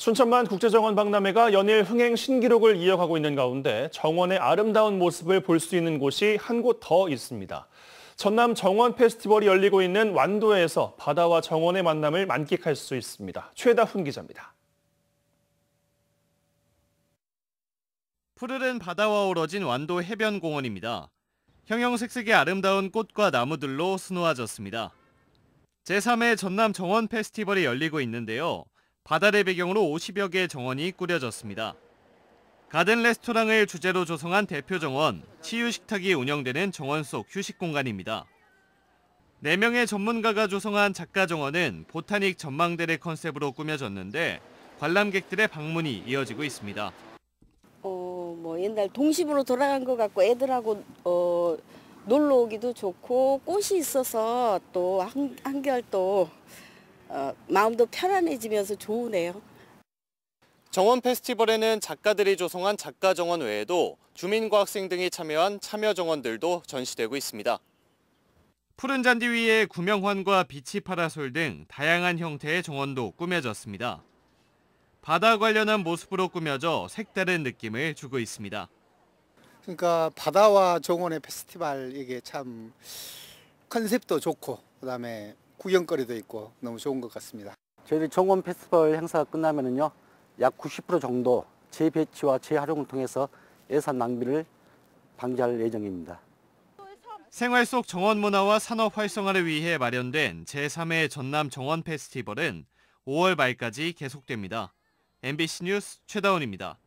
순천만 국제정원 박람회가 연일 흥행 신기록을 이어가고 있는 가운데 정원의 아름다운 모습을 볼 수 있는 곳이 한 곳 더 있습니다. 전남 정원 페스티벌이 열리고 있는 완도에서 바다와 정원의 만남을 만끽할 수 있습니다. 최다훈 기자입니다. 푸르른 바다와 어우러진 완도 해변공원입니다. 형형색색의 아름다운 꽃과 나무들로 수놓아졌습니다. 제3회 전남 정원 페스티벌이 열리고 있는데요. 바다를 배경으로 50여 개의 정원이 꾸려졌습니다. 가든 레스토랑을 주제로 조성한 대표 정원, 치유식탁이 운영되는 정원 속 휴식 공간입니다. 4명의 전문가가 조성한 작가 정원은 보타닉 전망대를 컨셉으로 꾸며졌는데 관람객들의 방문이 이어지고 있습니다. 어, 뭐 옛날 동심으로 돌아간 것 같고 애들하고 어, 놀러 오기도 좋고 꽃이 있어서 또 한, 한결 또 어, 마음도 편안해지면서 좋으네요. 정원 페스티벌에는 작가들이 조성한 작가정원 외에도 주민과 학생 등이 참여한 참여정원들도 전시되고 있습니다. 푸른 잔디 위에 구명환과 비치 파라솔 등 다양한 형태의 정원도 꾸며졌습니다. 바다 관련한 모습으로 꾸며져 색다른 느낌을 주고 있습니다. 그러니까 바다와 정원의 페스티벌 이게 참 컨셉도 좋고 그다음에 구경거리도 있고 너무 좋은 것 같습니다. 저희 정원 페스티벌 행사가 끝나면은요 약 90% 정도 재배치와 재활용을 통해서 예산 낭비를 방지할 예정입니다. 생활 속 정원 문화와 산업 활성화를 위해 마련된 제3회 전남 정원 페스티벌은 5월 말까지 계속됩니다. MBC 뉴스 최다운입니다.